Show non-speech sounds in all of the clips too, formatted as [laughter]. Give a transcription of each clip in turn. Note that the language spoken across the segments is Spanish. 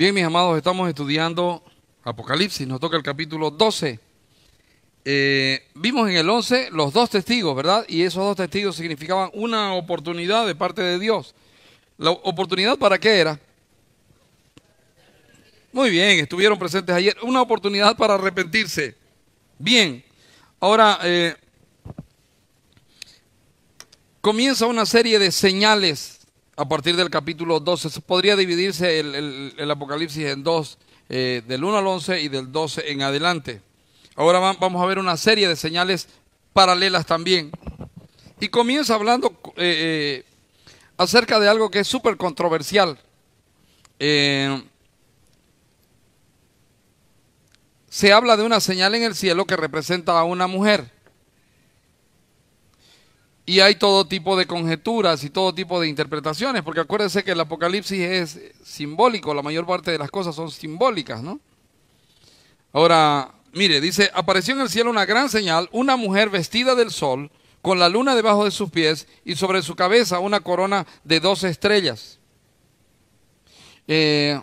Bien, mis amados, estamos estudiando Apocalipsis, nos toca el capítulo 12. Eh, vimos en el 11 los dos testigos, ¿verdad? Y esos dos testigos significaban una oportunidad de parte de Dios. ¿La oportunidad para qué era? Muy bien, estuvieron presentes ayer. Una oportunidad para arrepentirse. Bien, ahora eh, comienza una serie de señales a partir del capítulo 12. Podría dividirse el, Apocalipsis en dos, eh, del 1 al 11 y del 12 en adelante. Ahora vamos a ver una serie de señales paralelas también. Y comienza hablando eh, eh, acerca de algo que es súper controversial. se habla de una señal en el cielo que representa a una mujer. Y hay todo tipo de conjeturas y todo tipo de interpretaciones, porque acuérdense que el Apocalipsis es simbólico, la mayor parte de las cosas son simbólicas, ¿no? Ahora, mire, dice, apareció en el cielo una gran señal, una mujer vestida del sol, con la luna debajo de sus pies y sobre su cabeza una corona de dos estrellas. Eh,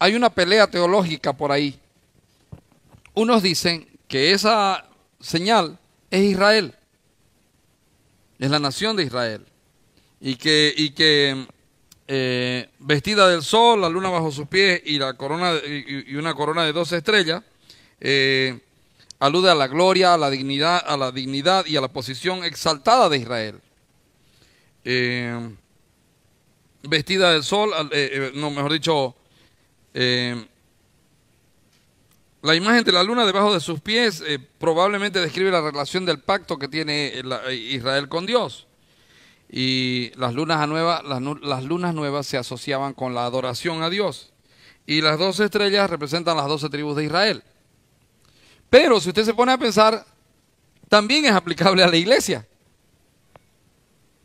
hay una pelea teológica por ahí. Unos dicen que esa señal es Israel. Es la nación de Israel. Y que, y que eh, vestida del sol, la luna bajo sus pies y, la corona, y, una corona de dos estrellas, eh, alude a la gloria, a la dignidad, a la dignidad y a la posición exaltada de Israel. Eh, vestida del sol, no, mejor dicho, la imagen de la luna debajo de sus pies eh, probablemente describe la relación del pacto que tiene eh, Israel con Dios. Y las lunas, nuevas, las lunas nuevas se asociaban con la adoración a Dios. Y las doce estrellas representan las doce tribus de Israel. Pero si usted se pone a pensar, también es aplicable a la iglesia.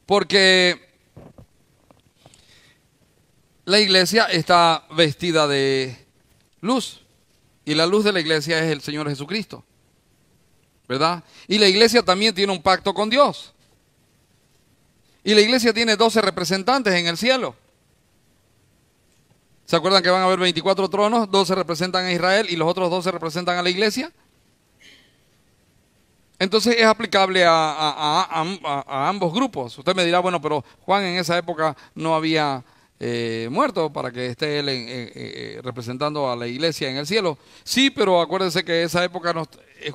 Porque la iglesia está vestida de luz. Y la luz de la iglesia es el Señor Jesucristo. ¿Verdad? Y la iglesia también tiene un pacto con Dios. Y la iglesia tiene 12 representantes en el cielo. ¿Se acuerdan que van a haber 24 tronos? 12 representan a Israel y los otros 12 representan a la iglesia. Entonces es aplicable a, a ambos grupos. Usted me dirá, bueno, pero Juan en esa época no había eh, muerto para que esté él eh, eh, representando a la iglesia en el cielo. Sí, pero acuérdense que esa época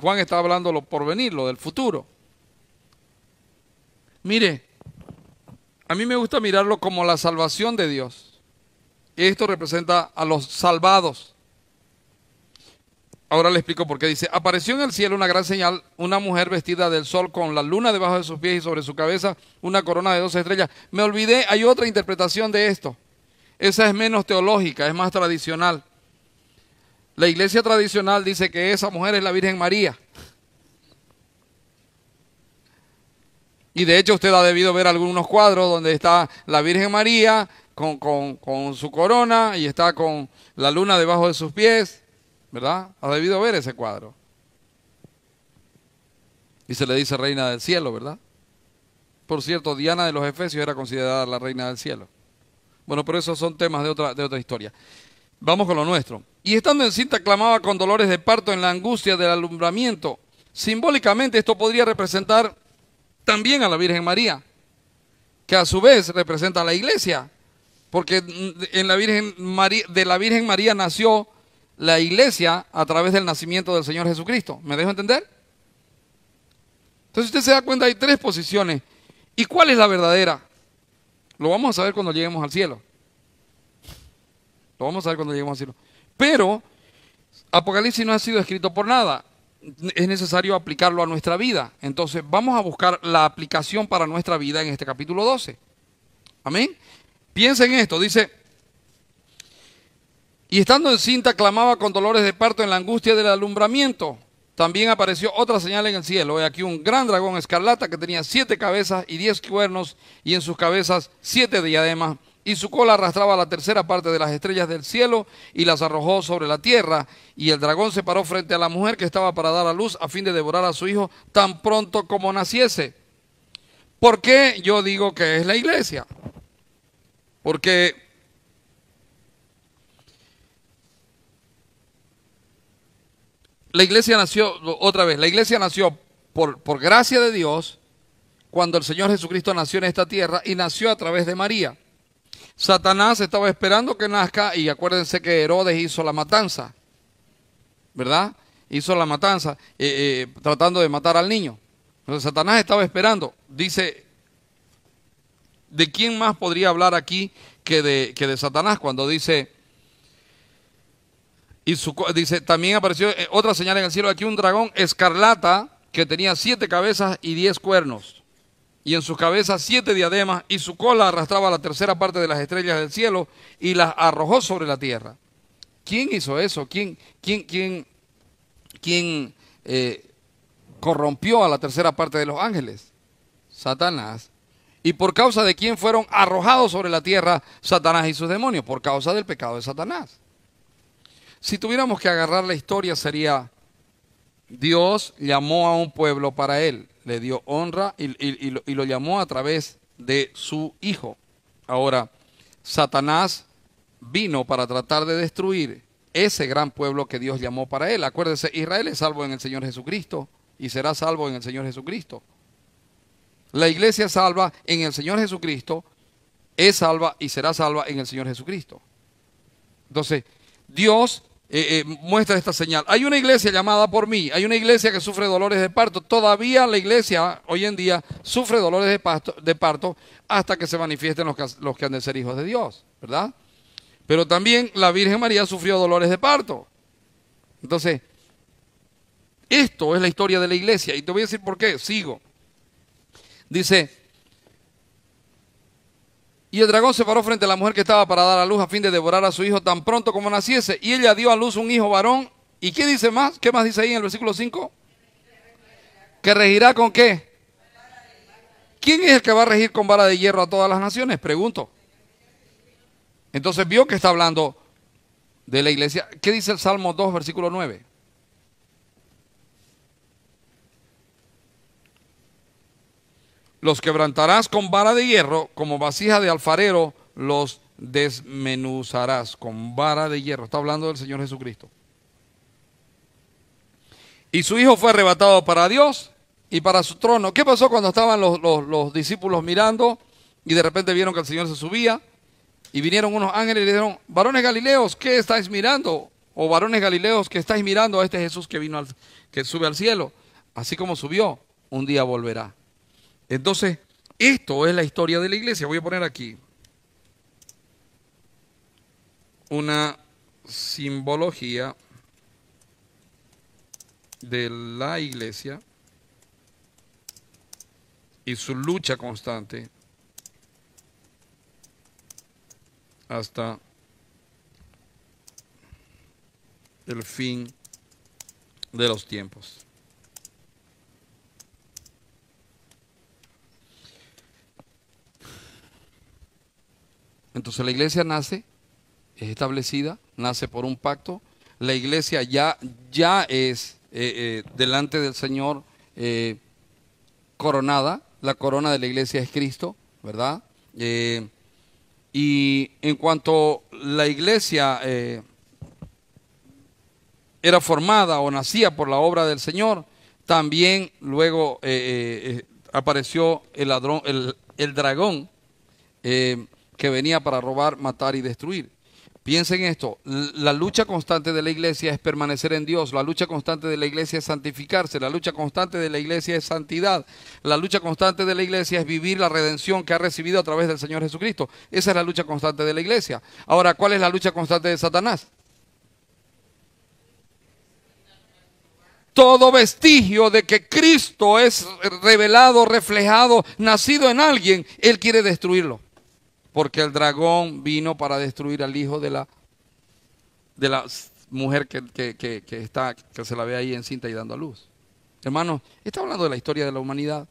Juan está hablando lo porvenir, lo del futuro. Mire, a mí me gusta mirarlo como la salvación de Dios. Esto representa a los salvados. Ahora le explico por qué dice, apareció en el cielo una gran señal, una mujer vestida del sol con la luna debajo de sus pies y sobre su cabeza una corona de dos estrellas. Me olvidé, hay otra interpretación de esto. Esa es menos teológica, es más tradicional. La iglesia tradicional dice que esa mujer es la Virgen María. Y de hecho usted ha debido ver algunos cuadros donde está la Virgen María con, con, con su corona y está con la luna debajo de sus pies ¿Verdad? Ha debido ver ese cuadro. Y se le dice reina del cielo, ¿verdad? Por cierto, Diana de los Efesios era considerada la reina del cielo. Bueno, pero esos son temas de otra, de otra historia. Vamos con lo nuestro. Y estando en cinta, clamaba con dolores de parto en la angustia del alumbramiento. Simbólicamente esto podría representar también a la Virgen María, que a su vez representa a la iglesia, porque en la Virgen María, de la Virgen María nació la iglesia a través del nacimiento del Señor Jesucristo. ¿Me dejo entender? Entonces usted se da cuenta, hay tres posiciones. ¿Y cuál es la verdadera? Lo vamos a saber cuando lleguemos al cielo. Lo vamos a saber cuando lleguemos al cielo. Pero Apocalipsis no ha sido escrito por nada. Es necesario aplicarlo a nuestra vida. Entonces vamos a buscar la aplicación para nuestra vida en este capítulo 12. Amén. Piensa en esto. Dice, y estando cinta, clamaba con dolores de parto en la angustia del alumbramiento. También apareció otra señal en el cielo. Y aquí un gran dragón escarlata que tenía siete cabezas y diez cuernos, y en sus cabezas siete diademas. Y su cola arrastraba la tercera parte de las estrellas del cielo y las arrojó sobre la tierra. Y el dragón se paró frente a la mujer que estaba para dar a luz a fin de devorar a su hijo tan pronto como naciese. ¿Por qué yo digo que es la iglesia? Porque la iglesia nació, otra vez, la iglesia nació por, por gracia de Dios cuando el Señor Jesucristo nació en esta tierra y nació a través de María. Satanás estaba esperando que nazca y acuérdense que Herodes hizo la matanza, ¿verdad? Hizo la matanza eh, eh, tratando de matar al niño. Entonces Satanás estaba esperando. Dice, ¿de quién más podría hablar aquí que de, que de Satanás cuando dice y dice, también apareció eh, otra señal en el cielo, aquí un dragón escarlata que tenía siete cabezas y diez cuernos, y en sus cabezas siete diademas, y su cola arrastraba la tercera parte de las estrellas del cielo y las arrojó sobre la tierra. ¿Quién hizo eso? ¿Quién, quién, quién, quién eh, corrompió a la tercera parte de los ángeles? Satanás. ¿Y por causa de quién fueron arrojados sobre la tierra Satanás y sus demonios? Por causa del pecado de Satanás. Si tuviéramos que agarrar la historia sería, Dios llamó a un pueblo para él, le dio honra y, lo, lo llamó a través de su hijo. Ahora, Satanás vino para tratar de destruir ese gran pueblo que Dios llamó para él. Acuérdense, Israel es salvo en el Señor Jesucristo y será salvo en el Señor Jesucristo. La iglesia salva en el Señor Jesucristo, es salva y será salva en el Señor Jesucristo. Entonces, Dios eh, eh, muestra esta señal. Hay una iglesia llamada por mí, hay una iglesia que sufre dolores de parto. Todavía la iglesia hoy en día sufre dolores de, parto hasta que se manifiesten los que, los que han de ser hijos de Dios, ¿verdad? Pero también la Virgen María sufrió dolores de parto. Entonces, esto es la historia de la iglesia. Y te voy a decir por qué. Sigo. Dice, y el dragón se paró frente a la mujer que estaba para dar a luz a fin de devorar a su hijo tan pronto como naciese. Y ella dio a luz un hijo varón. ¿Y qué dice más? ¿Qué más dice ahí en el versículo 5? ¿Que regirá con qué? ¿Quién es el que va a regir con vara de hierro a todas las naciones? Pregunto. Entonces vio que está hablando de la iglesia. ¿Qué dice el Salmo 2, versículo 9? Los quebrantarás con vara de hierro, como vasija de alfarero los desmenuzarás con vara de hierro. Está hablando del Señor Jesucristo. Y su hijo fue arrebatado para Dios y para su trono. ¿Qué pasó cuando estaban los, discípulos mirando y de repente vieron que el Señor se subía? Y vinieron unos ángeles y le dijeron, varones galileos, ¿qué estáis mirando? O varones galileos, ¿qué estáis mirando a este Jesús que vino al, que sube al cielo? Así como subió, un día volverá. Entonces, esto es la historia de la iglesia. Voy a poner aquí una simbología de la iglesia y su lucha constante hasta el fin de los tiempos. Entonces la iglesia nace, es establecida, nace por un pacto. La iglesia ya, ya es eh, eh, delante del Señor eh, coronada. La corona de la iglesia es Cristo, ¿verdad? y en cuanto la iglesia era formada o nacía por la obra del Señor, también luego apareció el ladrón, el, dragón que venía para robar, matar y destruir. Piensen esto, la lucha constante de la iglesia es permanecer en Dios, la lucha constante de la iglesia es santificarse, la lucha constante de la iglesia es santidad, la lucha constante de la iglesia es vivir la redención que ha recibido a través del Señor Jesucristo. Esa es la lucha constante de la iglesia. Ahora, ¿cuál es la lucha constante de Satanás? Todo vestigio de que Cristo es revelado, reflejado, nacido en alguien, Él quiere destruirlo porque el dragón vino para destruir al hijo de la, de la mujer que, está, que se la ve ahí cinta y dando a luz. Hermanos, está hablando de la historia de la humanidad.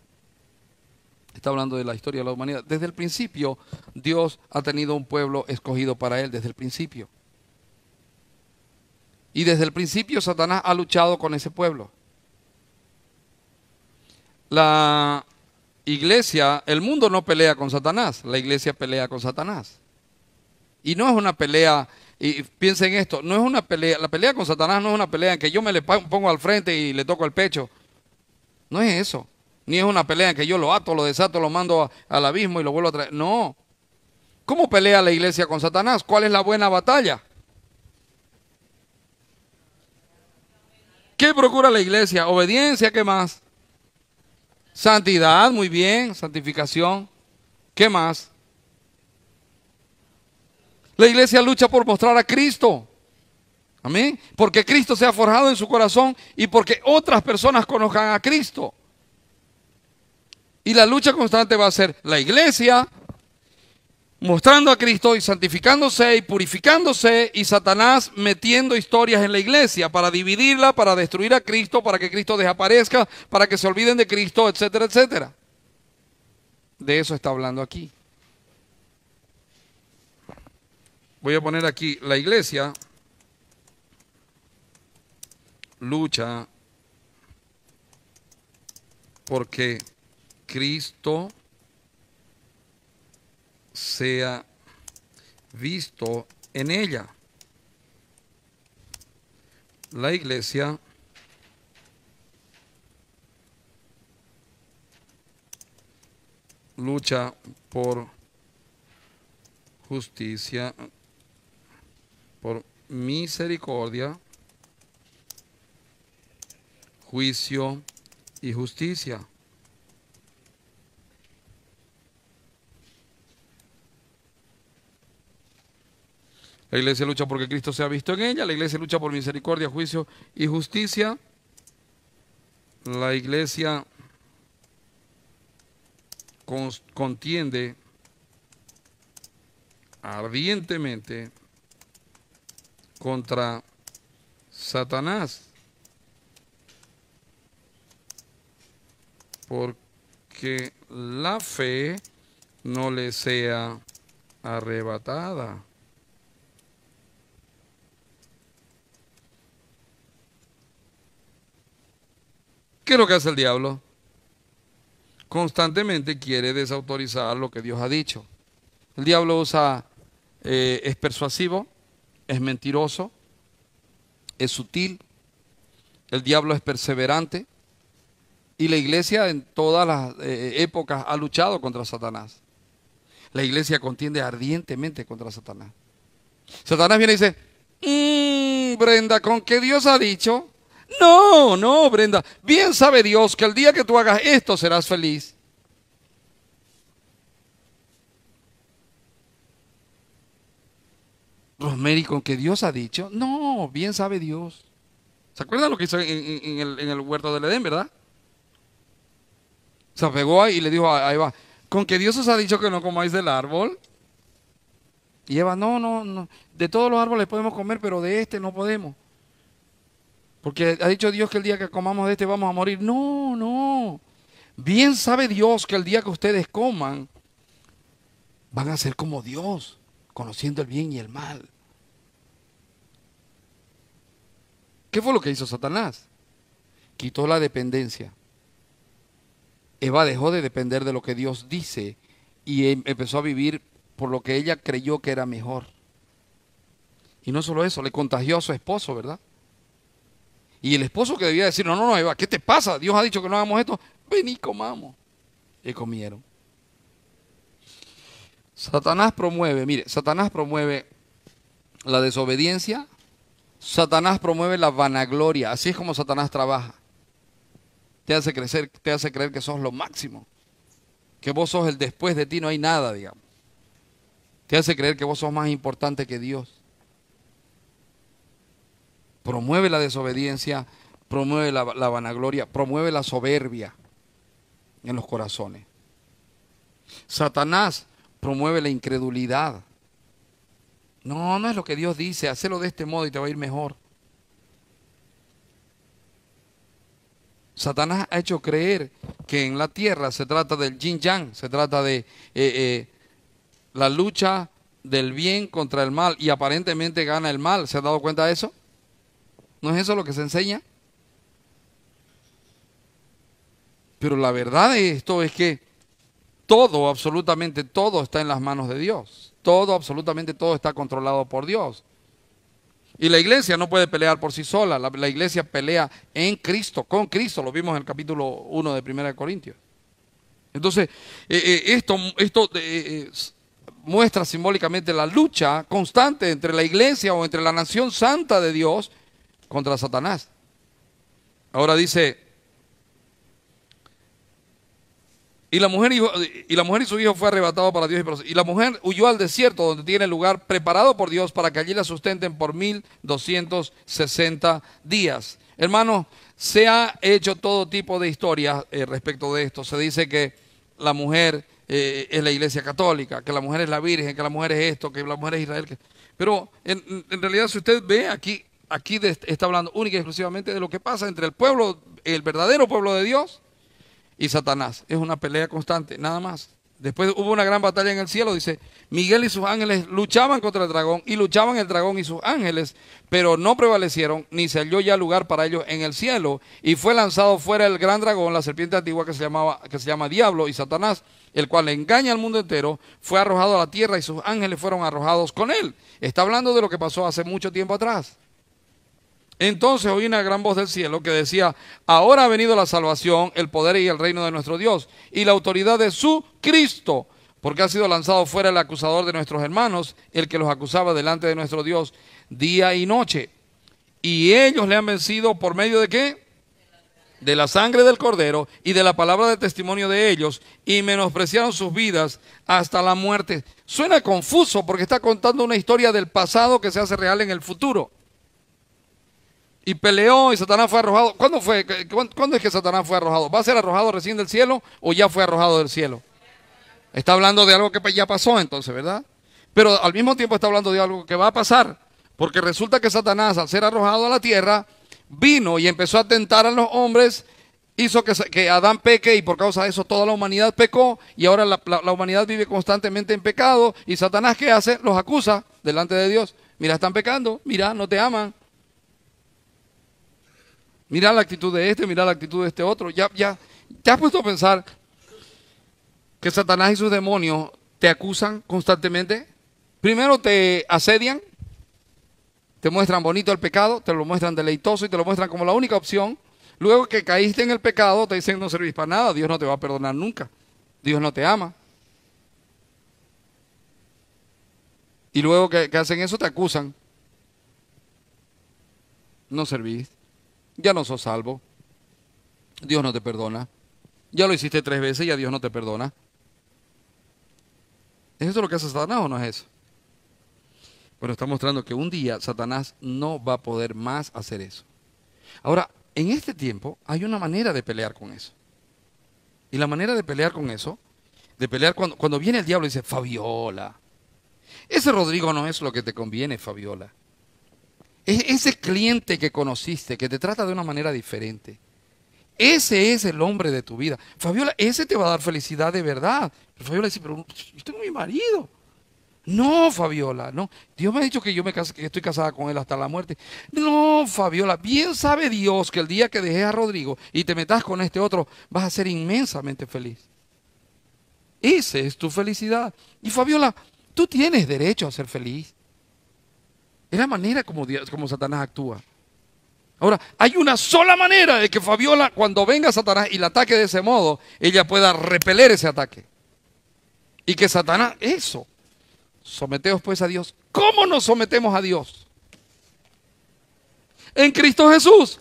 Está hablando de la historia de la humanidad. Desde el principio, Dios ha tenido un pueblo escogido para él, desde el principio. Y desde el principio Satanás ha luchado con ese pueblo. La iglesia, el mundo no pelea con Satanás, la iglesia pelea con Satanás. Y no es una pelea, y piensen esto, no es una pelea, la pelea con Satanás no es una pelea en que yo me le pongo al frente y le toco el pecho. No es eso. Ni es una pelea en que yo lo ato, lo desato, lo mando al abismo y lo vuelvo a traer. No. ¿Cómo pelea la iglesia con Satanás? ¿Cuál es la buena batalla? ¿Qué procura la iglesia? Obediencia, ¿qué más? Santidad, muy bien, santificación. ¿Qué más? La iglesia lucha por mostrar a Cristo. Amén. Porque Cristo se ha forjado en su corazón y porque otras personas conozcan a Cristo. Y la lucha constante va a ser la iglesia, mostrando a Cristo y santificándose y purificándose y Satanás metiendo historias en la iglesia para dividirla, para destruir a Cristo, para que Cristo desaparezca, para que se olviden de Cristo, etcétera, etcétera. De eso está hablando aquí. Voy a poner aquí, la iglesia lucha porque Cristo sea visto en ella. La iglesia lucha por justicia, por misericordia, juicio y justicia. La iglesia lucha porque Cristo se ha visto en ella. La iglesia lucha por misericordia, juicio y justicia. La iglesia contiende ardientemente contra Satanás. Porque la fe no le sea arrebatada. ¿Qué es lo que hace el diablo? Constantemente quiere desautorizar lo que Dios ha dicho. El diablo usa, eh, es persuasivo, es mentiroso, es sutil, el diablo es perseverante y la iglesia en todas las eh, épocas ha luchado contra Satanás. La iglesia contiende ardientemente contra Satanás. Satanás viene y dice, mm, Brenda, con qué Dios ha dicho, no, no, Brenda. Bien sabe Dios que el día que tú hagas esto serás feliz. Rosemary, con que Dios ha dicho. No, bien sabe Dios. ¿Se acuerdan lo que hizo en, el, huerto del Edén, verdad? Se apegó ahí y le dijo a ah, Eva, con que Dios os ha dicho que no comáis del árbol. Y Eva, no, no, no. De todos los árboles podemos comer, pero de este no podemos. Porque ha dicho Dios que el día que comamos de este vamos a morir. No, no. Bien sabe Dios que el día que ustedes coman van a ser como Dios, conociendo el bien y el mal. ¿Qué fue lo que hizo Satanás? Quitó la dependencia. Eva dejó de depender de lo que Dios dice y em-, empezó a vivir por lo que ella creyó que era mejor. Y no solo eso, le contagió a su esposo, ¿verdad? Y el esposo que debía decir, no, no, no, Eva, ¿qué te pasa? Dios ha dicho que no hagamos esto. Ven y comamos. Y comieron. Satanás promueve, mire, Satanás promueve la desobediencia, Satanás promueve la vanagloria, así es como Satanás trabaja. Te hace crecer, te hace creer que sos lo máximo, que vos sos el después de ti, no hay nada, digamos. Te hace creer que vos sos más importante que Dios promueve la desobediencia, promueve la, vanagloria, promueve la soberbia en los corazones. Satanás promueve la incredulidad. No, no es lo que Dios dice, hacelo de este modo y te va a ir mejor. Satanás ha hecho creer que en la tierra se trata del yin yang, se trata de eh, eh, la lucha del bien contra el mal y aparentemente gana el mal. ¿Se ha dado cuenta de eso? ¿No es eso lo que se enseña? Pero la verdad de esto es que todo, absolutamente todo está en las manos de Dios. Todo, absolutamente todo está controlado por Dios. Y la iglesia no puede pelear por sí sola, la, iglesia pelea en Cristo, con Cristo, lo vimos en el capítulo 1 de 1 Corintios. Entonces, eh, eh, esto, esto eh, muestra simbólicamente la lucha constante entre la iglesia o entre la nación santa de Dios contra Satanás. Ahora dice, y la mujer, y, la mujer su hijo fue arrebatado para Dios. Y, la mujer huyó al desierto donde tiene lugar preparado por Dios para que allí la sustenten por 1260 días. Hermanos, se ha hecho todo tipo de historias eh, respecto de esto. Se dice que la mujer eh, es la iglesia católica, que la mujer es la virgen, que la mujer es esto, que la mujer es Israel. Pero en, en realidad si usted ve aquí, aquí está hablando única y exclusivamente de lo que pasa entre el pueblo, el verdadero pueblo de Dios y Satanás. Es una pelea constante, nada más. Después hubo una gran batalla en el cielo, dice, Miguel y sus ángeles luchaban contra el dragón y luchaban el dragón y sus ángeles, pero no prevalecieron ni se halló ya lugar para ellos en el cielo y fue lanzado fuera el gran dragón, la serpiente antigua que se, llamaba, que se llama Diablo y Satanás, el cual engaña al mundo entero, fue arrojado a la tierra y sus ángeles fueron arrojados con él. Está hablando de lo que pasó hace mucho tiempo atrás. Entonces oí una gran voz del cielo que decía, ahora ha venido la salvación, el poder y el reino de nuestro Dios y la autoridad de su Cristo, porque ha sido lanzado fuera el acusador de nuestros hermanos, el que los acusaba delante de nuestro Dios día y noche. Y ellos le han vencido por medio de qué? De la sangre del cordero y de la palabra de testimonio de ellos y menospreciaron sus vidas hasta la muerte. Suena confuso porque está contando una historia del pasado que se hace real en el futuro y peleó y Satanás fue arrojado. ¿Cuándo fue? ¿Cuándo, es que Satanás fue arrojado? ¿Va a ser arrojado recién del cielo o ya fue arrojado del cielo? Está hablando de algo que ya pasó entonces, ¿verdad? Pero al mismo tiempo está hablando de algo que va a pasar, porque resulta que Satanás al ser arrojado a la tierra vino y empezó a tentar a los hombres, hizo que, que Adán peque y por causa de eso toda la humanidad pecó y ahora la, la humanidad vive constantemente en pecado y Satanás ¿qué hace? Los acusa delante de Dios. Mira, están pecando, mira, no te aman, Mira la actitud de este, mira la actitud de este otro. Ya, ya, te has puesto a pensar que Satanás y sus demonios te acusan constantemente. Primero te asedian, te muestran bonito el pecado, te lo muestran deleitoso y te lo muestran como la única opción. Luego que caíste en el pecado, te dicen no servís para nada, Dios no te va a perdonar nunca, Dios no te ama. Y luego que, que hacen eso, te acusan. No servís ya no sos salvo. Dios no te perdona. Ya lo hiciste tres veces, a Dios no te perdona. ¿Es eso lo que hace Satanás o no es eso? Bueno, está mostrando que un día Satanás no va a poder más hacer eso. Ahora, en este tiempo hay una manera de pelear con eso. Y la manera de pelear con eso, de pelear cuando, cuando viene el diablo y dice, Fabiola, ese Rodrigo no es lo que te conviene, Fabiola ese cliente que conociste, que te trata de una manera diferente. Ese es el hombre de tu vida. Fabiola, ese te va a dar felicidad de verdad. Fabiola dice, pero yo tengo mi marido. No, Fabiola, no. Dios me ha dicho que yo me estoy casada con él hasta la muerte. No, Fabiola, bien sabe Dios que el día que dejes a Rodrigo y te metas con este otro, vas a ser inmensamente feliz. Esa es tu felicidad. Y Fabiola, tú tienes derecho a ser feliz. Es la manera como, como Satanás actúa. Ahora, hay una sola manera de que Fabiola, cuando venga Satanás y la ataque de ese modo, ella pueda repeler ese ataque. Y que Satanás, eso, someteos pues a Dios. ¿Cómo nos sometemos a Dios? En Cristo Jesús.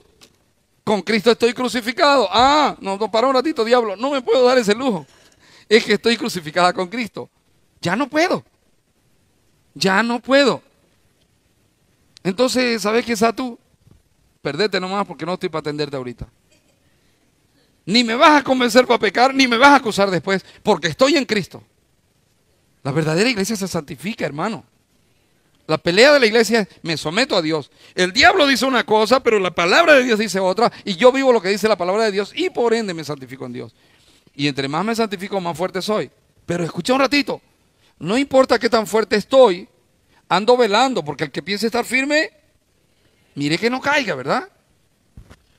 Con Cristo estoy crucificado. Ah, no, no, para un ratito, diablo, no me puedo dar ese lujo. Es que estoy crucificada con Cristo. Ya no puedo. Ya no puedo. Entonces, ¿sabes qué, tú? Perdete nomás porque no estoy para atenderte ahorita. Ni me vas a convencer para pecar, ni me vas a acusar después, porque estoy en Cristo. La verdadera iglesia se santifica, hermano. La pelea de la iglesia es, me someto a Dios. El diablo dice una cosa, pero la palabra de Dios dice otra, y yo vivo lo que dice la palabra de Dios, y por ende me santifico en Dios. Y entre más me santifico, más fuerte soy. Pero escucha un ratito, no importa qué tan fuerte estoy, ando velando, porque el que piense estar firme, mire que no caiga, ¿verdad?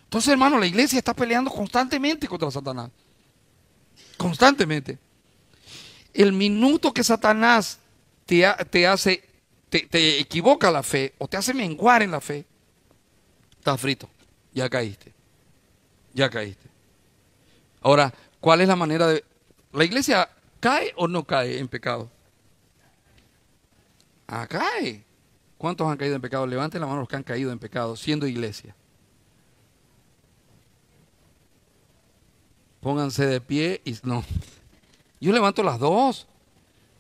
Entonces, hermano, la iglesia está peleando constantemente contra Satanás. Constantemente. El minuto que Satanás te, hace, te, te equivoca la fe o te hace menguar en la fe, estás frito. Ya caíste. Ya caíste. Ahora, ¿cuál es la manera de... ¿La iglesia cae o no cae en pecado? Acá hay. ¿Cuántos han caído en pecado? Levanten la mano los que han caído en pecado, siendo iglesia. Pónganse de pie y no. Yo levanto las dos.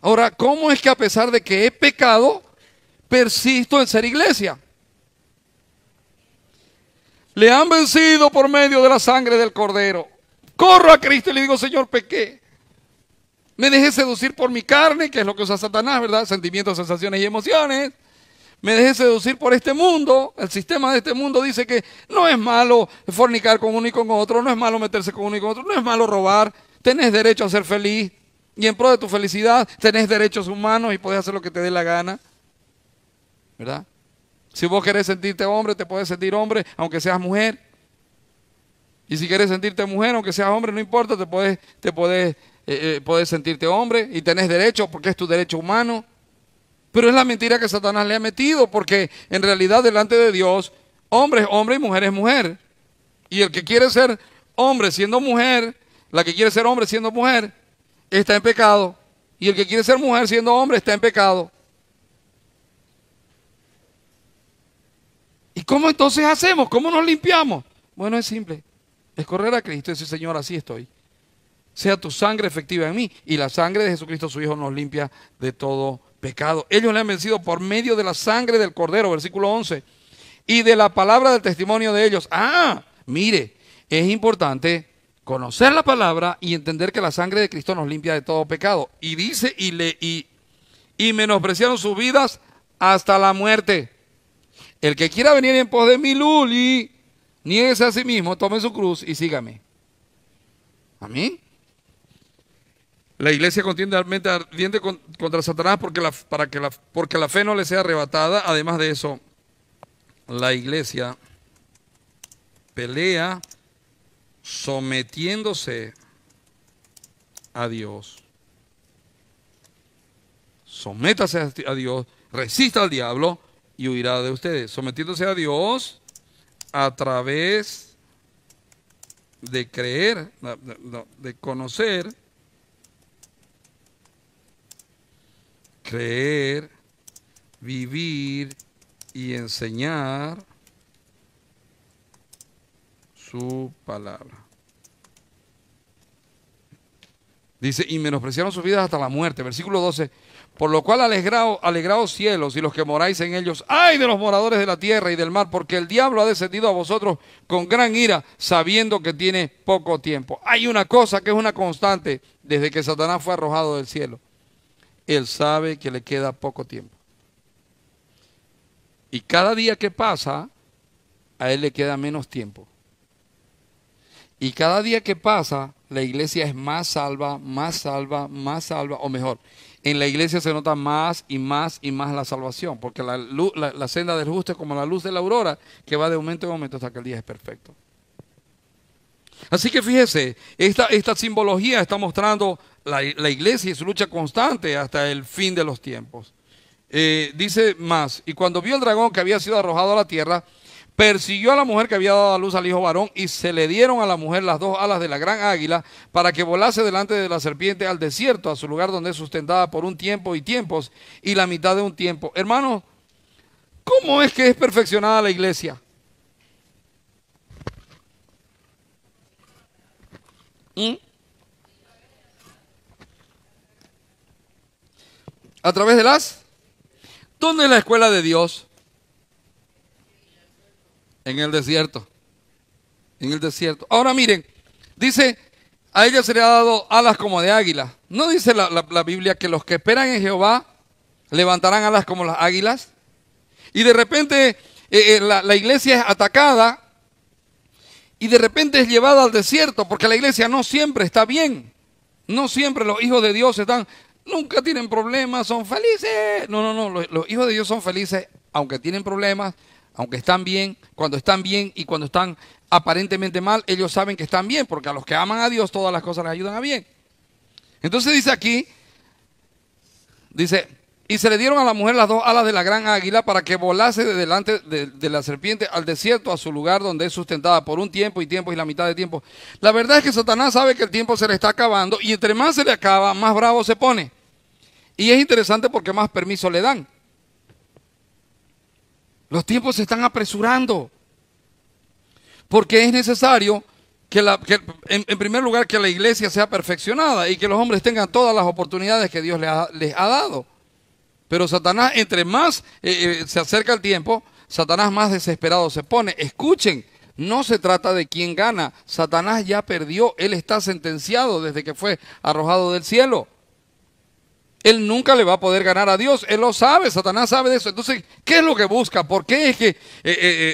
Ahora, ¿cómo es que a pesar de que he pecado, persisto en ser iglesia? Le han vencido por medio de la sangre del cordero. Corro a Cristo y le digo, Señor, pequé. Me dejé seducir por mi carne, que es lo que usa Satanás, ¿verdad? Sentimientos, sensaciones y emociones. Me dejé seducir por este mundo. El sistema de este mundo dice que no es malo fornicar con uno y con otro, no es malo meterse con uno y con otro, no es malo robar. Tenés derecho a ser feliz y en pro de tu felicidad tenés derechos humanos y podés hacer lo que te dé la gana. ¿Verdad? Si vos querés sentirte hombre, te podés sentir hombre, aunque seas mujer. Y si quieres sentirte mujer, aunque seas hombre, no importa, te puedes, te puedes eh, eh, puedes sentirte hombre y tenés derecho porque es tu derecho humano. Pero es la mentira que Satanás le ha metido porque en realidad delante de Dios hombre es hombre y mujer es mujer. Y el que quiere ser hombre siendo mujer, la que quiere ser hombre siendo mujer, está en pecado. Y el que quiere ser mujer siendo hombre está en pecado. ¿Y cómo entonces hacemos? ¿Cómo nos limpiamos? Bueno, es simple. Es correr a Cristo y decir, Señor, así estoy sea tu sangre efectiva en mí. Y la sangre de Jesucristo su Hijo nos limpia de todo pecado. Ellos le han vencido por medio de la sangre del Cordero, versículo 11, y de la palabra del testimonio de ellos. Ah, mire, es importante conocer la palabra y entender que la sangre de Cristo nos limpia de todo pecado. Y dice, y, le, y, y menospreciaron sus vidas hasta la muerte. El que quiera venir en pos de mi luli, niéguese a sí mismo, tome su cruz y sígame. Amén. La iglesia contiende ardiente contra Satanás porque la, para que la, porque la fe no le sea arrebatada. Además de eso, la iglesia pelea sometiéndose a Dios. Sométase a Dios, resista al diablo y huirá de ustedes. Sometiéndose a Dios a través de creer, de conocer creer, vivir y enseñar su palabra. Dice, y menospreciaron sus vidas hasta la muerte. Versículo 12. Por lo cual alegraos, alegraos cielos y los que moráis en ellos. ¡Ay de los moradores de la tierra y del mar! Porque el diablo ha descendido a vosotros con gran ira, sabiendo que tiene poco tiempo. Hay una cosa que es una constante desde que Satanás fue arrojado del cielo. Él sabe que le queda poco tiempo. Y cada día que pasa, a Él le queda menos tiempo. Y cada día que pasa, la iglesia es más salva, más salva, más salva, o mejor, en la iglesia se nota más y más y más la salvación, porque la, senda del justo es como la luz de la aurora, que va de momento en momento hasta que el día es perfecto. Así que fíjese, esta, esta simbología está mostrando la, iglesia y su lucha constante hasta el fin de los tiempos. Eh, dice más, y cuando vio el dragón que había sido arrojado a la tierra, persiguió a la mujer que había dado a luz al hijo varón y se le dieron a la mujer las dos alas de la gran águila para que volase delante de la serpiente al desierto, a su lugar donde es sustentada por un tiempo y tiempos y la mitad de un tiempo. hermano ¿cómo es que es perfeccionada la iglesia? y ¿Mm? ¿A través de las? ¿Dónde es la escuela de Dios? En el desierto. En el desierto. Ahora miren, dice, a ella se le ha dado alas como de águila. ¿No dice la, Biblia que los que esperan en Jehová levantarán alas como las águilas? Y de repente eh, eh, la, la iglesia es atacada y de repente es llevada al desierto porque la iglesia no siempre está bien. No siempre los hijos de Dios están nunca tienen problemas, son felices. No, no, no, los, hijos de Dios son felices aunque tienen problemas, aunque están bien, cuando están bien y cuando están aparentemente mal, ellos saben que están bien, porque a los que aman a Dios todas las cosas les ayudan a bien. Entonces dice aquí, dice, y se le dieron a la mujer las dos alas de la gran águila para que volase de delante de, de la serpiente al desierto, a su lugar donde es sustentada por un tiempo y tiempo y la mitad de tiempo. La verdad es que Satanás sabe que el tiempo se le está acabando y entre más se le acaba, más bravo se pone. Y es interesante porque más permiso le dan. Los tiempos se están apresurando. Porque es necesario que, en, primer lugar, que la iglesia sea perfeccionada y que los hombres tengan todas las oportunidades que Dios les ha, les ha dado. Pero Satanás, entre más eh, eh, se acerca el tiempo, Satanás más desesperado se pone. Escuchen, no se trata de quién gana. Satanás ya perdió. Él está sentenciado desde que fue arrojado del cielo él nunca le va a poder ganar a Dios. Él lo sabe, Satanás sabe de eso. Entonces, ¿qué es lo que busca? ¿Por qué es que eh, eh,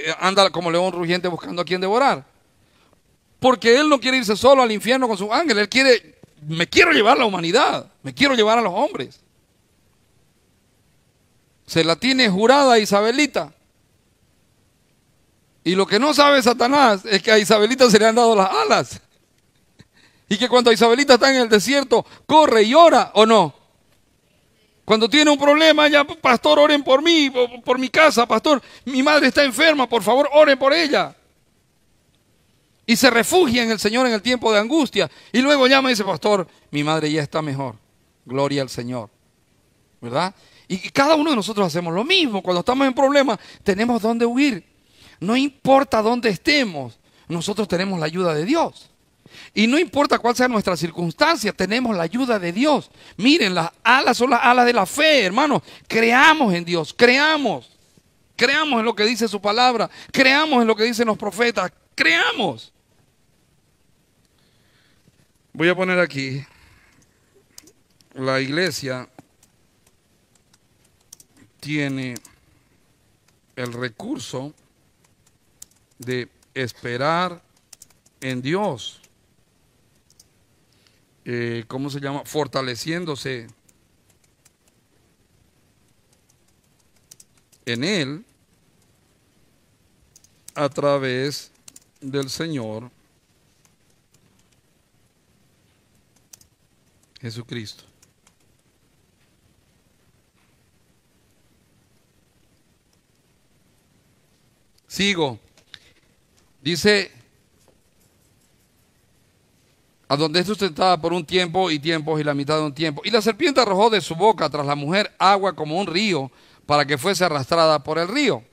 eh, anda como león rugiente buscando a quien devorar? Porque él no quiere irse solo al infierno con sus ángeles. Él quiere, me quiero llevar a la humanidad, me quiero llevar a los hombres. Se la tiene jurada Isabelita. Y lo que no sabe Satanás es que a Isabelita se le han dado las alas. Y que cuando Isabelita está en el desierto, corre y ora o no. Cuando tiene un problema, ya, pastor, oren por mí, por, mi casa, pastor, mi madre está enferma, por favor, oren por ella. Y se refugia en el Señor en el tiempo de angustia. Y luego llama y dice, pastor, mi madre ya está mejor. Gloria al Señor. ¿Verdad? Y cada uno de nosotros hacemos lo mismo. Cuando estamos en problemas, tenemos dónde huir. No importa dónde estemos, nosotros tenemos la ayuda de Dios. Y no importa cuál sea nuestra circunstancia, tenemos la ayuda de Dios. Miren, las alas son las alas de la fe, hermanos. Creamos en Dios, creamos. Creamos en lo que dice su palabra, creamos en lo que dicen los profetas, creamos. Voy a poner aquí la iglesia tiene el recurso de esperar en Dios. Eh, ¿cómo se llama? Fortaleciéndose en Él a través del Señor Jesucristo. Sigo. Dice a donde es sustentada por un tiempo y tiempos y la mitad de un tiempo. Y la serpiente arrojó de su boca tras la mujer agua como un río para que fuese arrastrada por el río.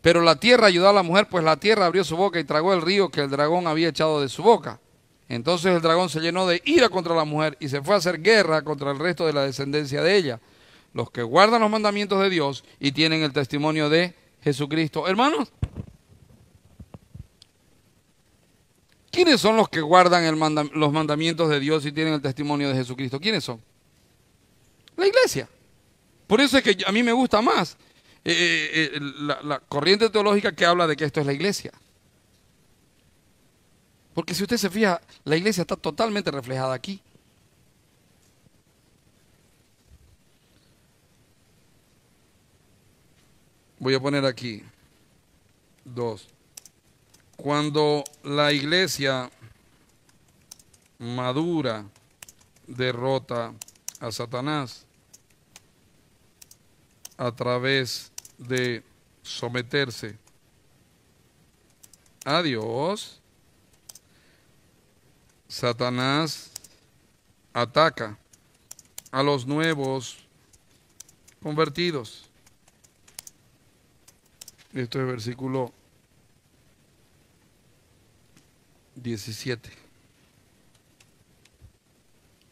Pero la tierra ayudó a la mujer, pues la tierra abrió su boca y tragó el río que el dragón había echado de su boca. Entonces el dragón se llenó de ira contra la mujer y se fue a hacer guerra contra el resto de la descendencia de ella, los que guardan los mandamientos de Dios y tienen el testimonio de Jesucristo. Hermanos, ¿Quiénes son los que guardan los mandamientos de Dios y tienen el testimonio de Jesucristo? ¿Quiénes son? La iglesia. Por eso es que a mí me gusta más eh, eh, eh, la, la corriente teológica que habla de que esto es la iglesia. Porque si usted se fija, la iglesia está totalmente reflejada aquí. Voy a poner aquí dos. Cuando la iglesia madura derrota a Satanás a través de someterse a Dios, Satanás ataca a los nuevos convertidos. Esto es versículo 17.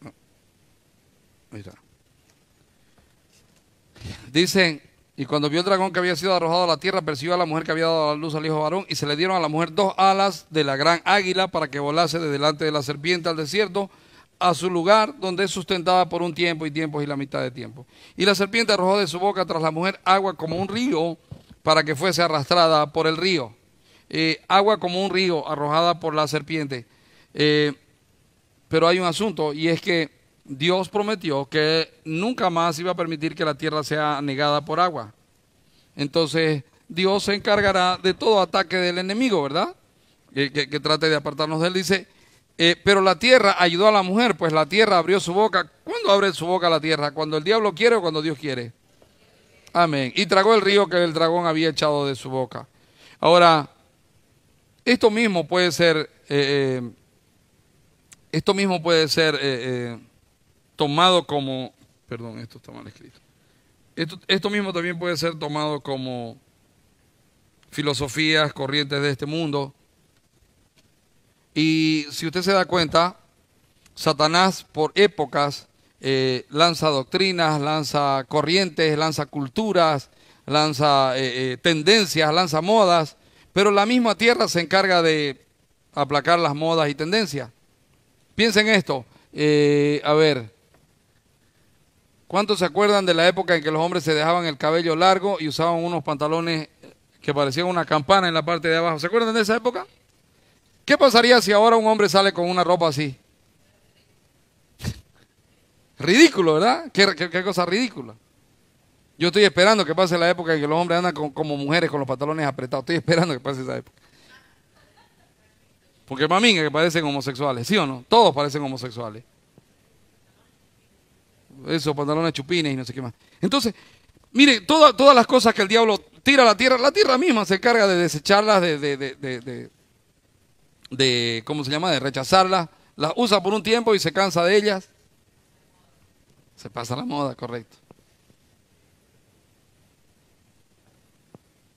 Ah, Dicen, y cuando vio el dragón que había sido arrojado a la tierra, percibió a la mujer que había dado a la luz al hijo varón, y se le dieron a la mujer dos alas de la gran águila para que volase de delante de la serpiente al desierto, a su lugar donde es sustentada por un tiempo y tiempos y la mitad de tiempo. Y la serpiente arrojó de su boca tras la mujer agua como un río para que fuese arrastrada por el río. Eh, agua como un río arrojada por la serpiente. Eh, pero hay un asunto y es que Dios prometió que nunca más iba a permitir que la tierra sea negada por agua. Entonces Dios se encargará de todo ataque del enemigo, ¿verdad? que, que, trate de apartarnos de él. Dice, eh, pero la tierra ayudó a la mujer, pues la tierra abrió su boca. ¿Cuándo abre su boca la tierra? ¿Cuando el diablo quiere o cuando Dios quiere? Amén. Y tragó el río que el dragón había echado de su boca. Ahora, esto mismo puede ser, eh, eh, esto mismo puede ser eh, tomado como, perdón, esto está mal escrito. Esto, mismo también puede ser tomado como filosofías corrientes de este mundo. Y si usted se da cuenta, Satanás por épocas lanza doctrinas, lanza corrientes, lanza culturas, lanza tendencias, lanza modas, pero la misma tierra se encarga de aplacar las modas y tendencias. Piensen esto. Eh, a ver, ¿cuántos se acuerdan de la época en que los hombres se dejaban el cabello largo y usaban unos pantalones que parecían una campana en la parte de abajo? ¿Se acuerdan de esa época? ¿Qué pasaría si ahora un hombre sale con una ropa así? [laughs] Ridículo, ¿verdad? qué cosa ridícula. Yo estoy esperando que pase la época en que los hombres andan como mujeres con los pantalones apretados. Estoy esperando que pase esa época. Porque para mí que parecen homosexuales, ¿sí o no? Todos parecen homosexuales. Esos pantalones chupines y no sé qué más. Entonces, mire, toda, todas las cosas que el diablo tira a la tierra, la tierra misma se encarga de desecharlas, de, de, de, de ¿cómo se llama? De rechazarlas. Las usa por un tiempo y se cansa de ellas. Se pasa la moda, correcto.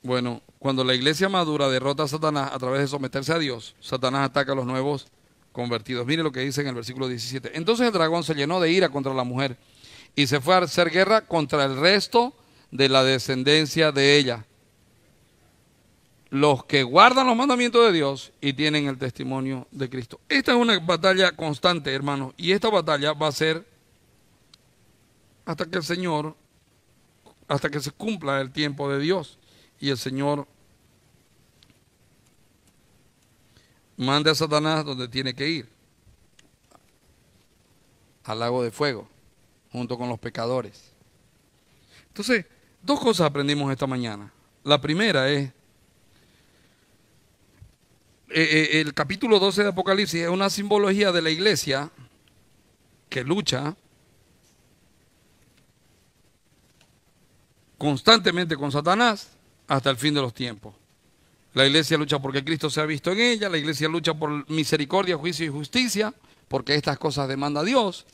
Bueno, cuando la iglesia madura derrota a Satanás a través de someterse a Dios, Satanás ataca a los nuevos convertidos. Mire lo que dice en el versículo 17. Entonces el dragón se llenó de ira contra la mujer y se fue a hacer guerra contra el resto de la descendencia de ella. Los que guardan los mandamientos de Dios y tienen el testimonio de Cristo. Esta es una batalla constante, hermanos, y esta batalla va a ser hasta que el Señor, hasta que se cumpla el tiempo de Dios y el Señor manda a Satanás donde tiene que ir, al lago de fuego, junto con los pecadores. Entonces, dos cosas aprendimos esta mañana. La primera es, eh, eh, el capítulo 12 de Apocalipsis es una simbología de la iglesia que lucha constantemente con Satanás hasta el fin de los tiempos. La iglesia lucha porque Cristo se ha visto en ella, la iglesia lucha por misericordia, juicio y justicia, porque estas cosas demanda Dios.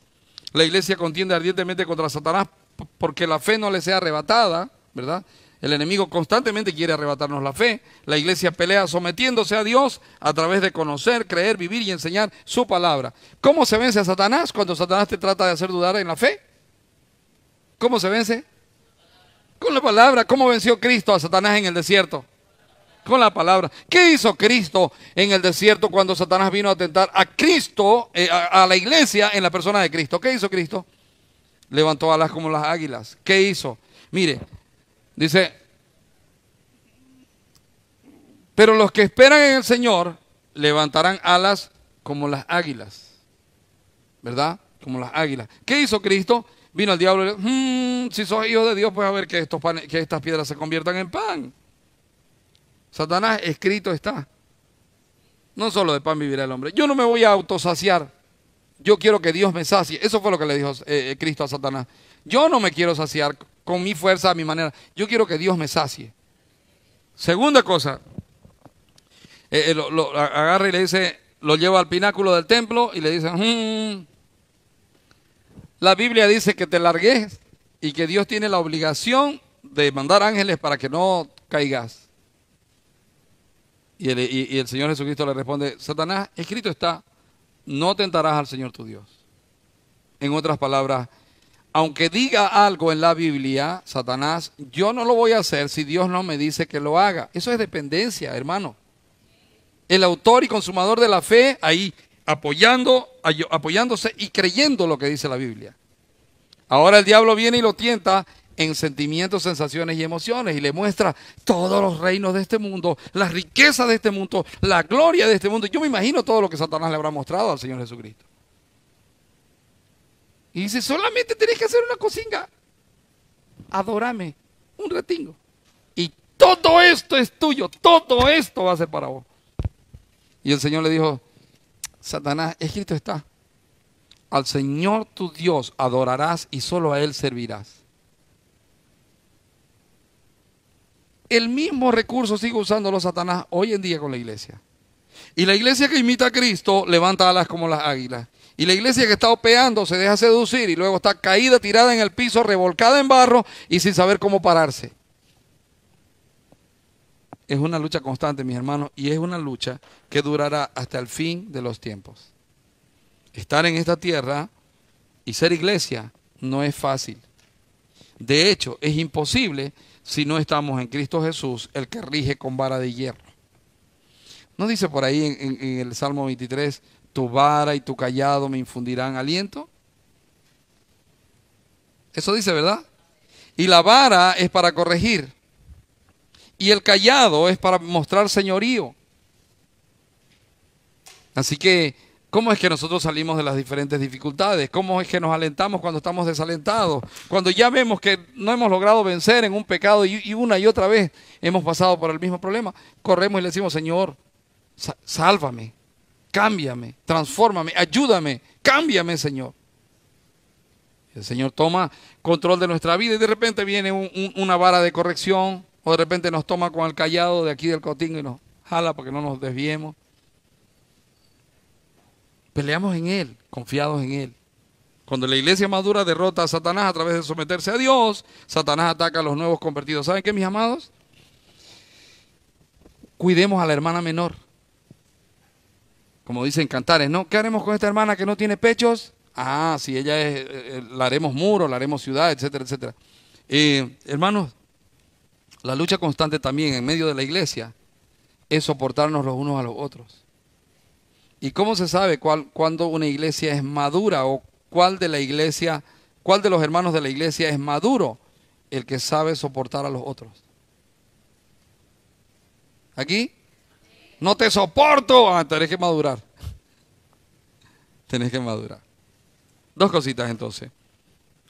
La iglesia contiende ardientemente contra Satanás porque la fe no le sea arrebatada, ¿verdad? El enemigo constantemente quiere arrebatarnos la fe. La iglesia pelea sometiéndose a Dios a través de conocer, creer, vivir y enseñar su palabra. ¿Cómo se vence a Satanás cuando Satanás te trata de hacer dudar en la fe? ¿Cómo se vence? Con la palabra. ¿Cómo venció Cristo a Satanás en el desierto? Con la palabra. ¿Qué hizo Cristo en el desierto cuando Satanás vino a atentar a Cristo, eh, a, a la iglesia en la persona de Cristo? ¿Qué hizo Cristo? Levantó alas como las águilas. ¿Qué hizo? Mire, dice, pero los que esperan en el Señor levantarán alas como las águilas. ¿Verdad? Como las águilas. ¿Qué hizo Cristo? Vino el diablo y le dijo, hmm, si sos hijo de Dios, pues a ver que, estos que estas piedras se conviertan en pan. Satanás, escrito está. No solo de pan vivirá el hombre. Yo no me voy a autosaciar. Yo quiero que Dios me sacie. Eso fue lo que le dijo eh, eh, Cristo a Satanás. Yo no me quiero saciar con mi fuerza, a mi manera. Yo quiero que Dios me sacie. Segunda cosa, eh, lo, lo, agarra y le dice, lo lleva al pináculo del templo y le dice, hmm, la Biblia dice que te largues y que Dios tiene la obligación de mandar ángeles para que no caigas. Y el, Señor Jesucristo le responde, Satanás, escrito está, no tentarás al Señor tu Dios. En otras palabras, aunque diga algo en la Biblia, Satanás, yo no lo voy a hacer si Dios no me dice que lo haga. Eso es dependencia, hermano. El autor y consumador de la fe, ahí apoyando, apoyándose y creyendo lo que dice la Biblia. Ahora el diablo viene y lo tienta en sentimientos, sensaciones y emociones y le muestra todos los reinos de este mundo, la riqueza de este mundo, la gloria de este mundo. Yo me imagino todo lo que Satanás le habrá mostrado al Señor Jesucristo. Y dice, solamente tienes que hacer una cocinga. Adórame un retingo. Y todo esto es tuyo, todo esto va a ser para vos. Y el Señor le dijo, Satanás, escrito está, al Señor tu Dios adorarás y solo a Él servirás. El mismo recurso sigue usándolo Satanás hoy en día con la iglesia. Y la iglesia que imita a Cristo levanta alas como las águilas. Y la iglesia que está opeando se deja seducir y luego está caída, tirada en el piso, revolcada en barro y sin saber cómo pararse es una lucha constante, mis hermanos, y es una lucha que durará hasta el fin de los tiempos. Estar en esta tierra y ser iglesia no es fácil. De hecho, es imposible si no estamos en Cristo Jesús, el que rige con vara de hierro. ¿No dice por ahí en, el Salmo 23, tu vara y tu callado me infundirán aliento? Eso dice, ¿verdad? Y la vara es para corregir. Y el callado es para mostrar señorío. Así que, ¿cómo es que nosotros salimos de las diferentes dificultades? ¿Cómo es que nos alentamos cuando estamos desalentados? Cuando ya vemos que no hemos logrado vencer en un pecado y, una y otra vez hemos pasado por el mismo problema, corremos y le decimos, Señor, sálvame, cámbiame, transfórmame, ayúdame, cámbiame, Señor. El Señor toma control de nuestra vida y de repente viene una vara de corrección, o de repente nos toma con el callado de aquí del cotingo y nos jala porque no nos desviemos. Peleamos en Él, confiados en Él. Cuando la iglesia madura derrota a Satanás a través de someterse a Dios, Satanás ataca a los nuevos convertidos. ¿Saben qué, mis amados? Cuidemos a la hermana menor. Como dicen cantares, ¿no? ¿Qué haremos con esta hermana que no tiene pechos? Ah, si ella es, eh, eh, la haremos muro, la haremos ciudad, etcétera, etcétera. Eh, hermanos, la lucha constante también en medio de la iglesia es soportarnos los unos a los otros. ¿Y cómo se sabe cuál, cuándo una iglesia es madura o cuál de la iglesia, cuál de los hermanos de la iglesia es maduro? El que sabe soportar a los otros. ¿Aquí? No te soporto. Ah, tenés que madurar. [laughs] Tenés que madurar. Dos cositas entonces.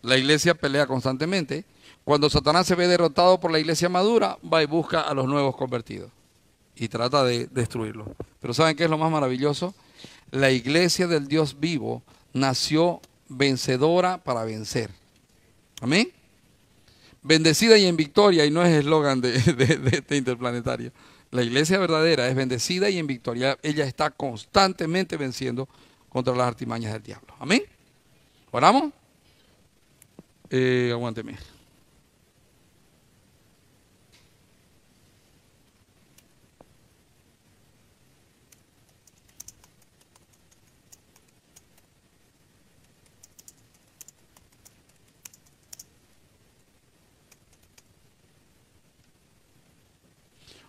La iglesia pelea constantemente cuando Satanás se ve derrotado por la iglesia madura, va y busca a los nuevos convertidos y trata de destruirlos. Pero ¿saben qué es lo más maravilloso? La iglesia del Dios vivo nació vencedora para vencer. Amén. Bendecida y en victoria, y no es eslogan de, [laughs] este interplanetario. La iglesia verdadera es bendecida y en victoria. Ella está constantemente venciendo contra las artimañas del diablo. Amén. ¿Oramos? Eh, aguánteme.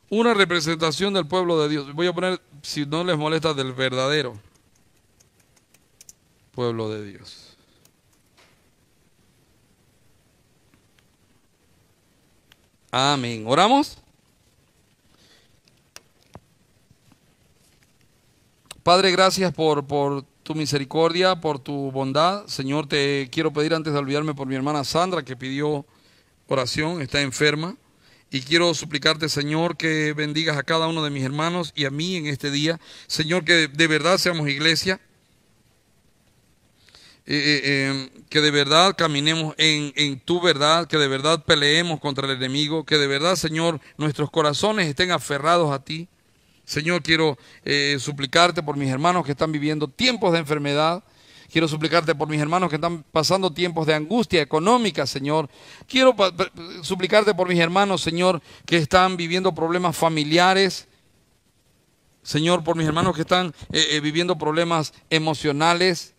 una representación del pueblo de Dios. Voy a poner, si no les molesta, del verdadero pueblo de Dios. Amén. ¿Oramos? Padre, gracias por, por tu misericordia, por tu bondad. Señor, te quiero pedir antes de olvidarme por mi hermana Sandra, que pidió oración, está enferma. Y quiero suplicarte, Señor, que bendigas a cada uno de mis hermanos y a mí en este día. Señor, que de verdad seamos iglesia. Eh, eh, em, que de verdad caminemos en, en, tu verdad, que de verdad peleemos contra el enemigo, que de verdad, Señor, nuestros corazones estén aferrados a ti. Señor, quiero eh, suplicarte por mis hermanos que están viviendo tiempos de enfermedad, Quiero suplicarte por mis hermanos que están pasando tiempos de angustia económica, Señor. Quiero suplicarte por mis hermanos, Señor, que están viviendo problemas familiares. Señor, por mis hermanos que están eh, eh, viviendo problemas emocionales.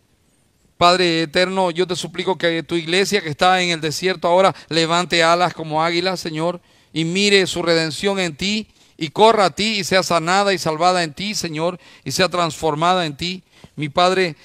Padre eterno, yo te suplico que tu iglesia que está en el desierto ahora levante alas como águila, Señor, y mire su redención en ti y corra a ti y sea sanada y salvada en ti, Señor, y sea transformada en ti. Mi Padre,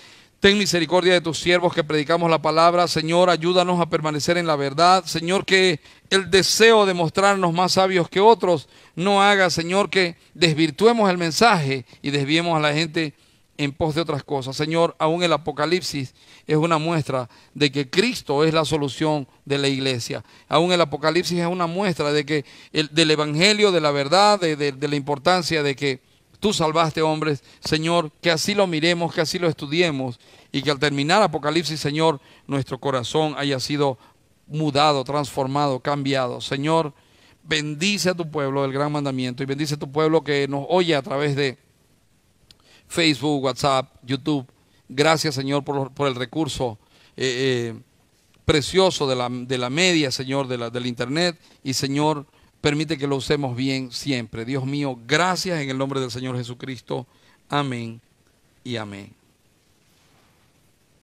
Ten misericordia de tus siervos que predicamos la palabra. Señor, ayúdanos a permanecer en la verdad. Señor, que el deseo de mostrarnos más sabios que otros no haga, Señor, que desvirtuemos el mensaje y desviemos a la gente en pos de otras cosas. Señor, aún el Apocalipsis es una muestra de que Cristo es la solución de la iglesia. Aún el Apocalipsis es una muestra de que el, del Evangelio, de la verdad, de la importancia de que Tú salvaste hombres, Señor, que así lo miremos, que así lo estudiemos y que al terminar Apocalipsis, Señor, nuestro corazón haya sido mudado, transformado, cambiado. Señor, bendice a tu pueblo del gran mandamiento y bendice a tu pueblo que nos oye a través de Facebook, WhatsApp, YouTube. Gracias, Señor, por, el recurso eh, eh, precioso de la, de la, media, Señor, de la, del Internet. Y, Señor, permite que lo usemos bien siempre. Dios mío, gracias en el nombre del Señor Jesucristo. Amén y amén.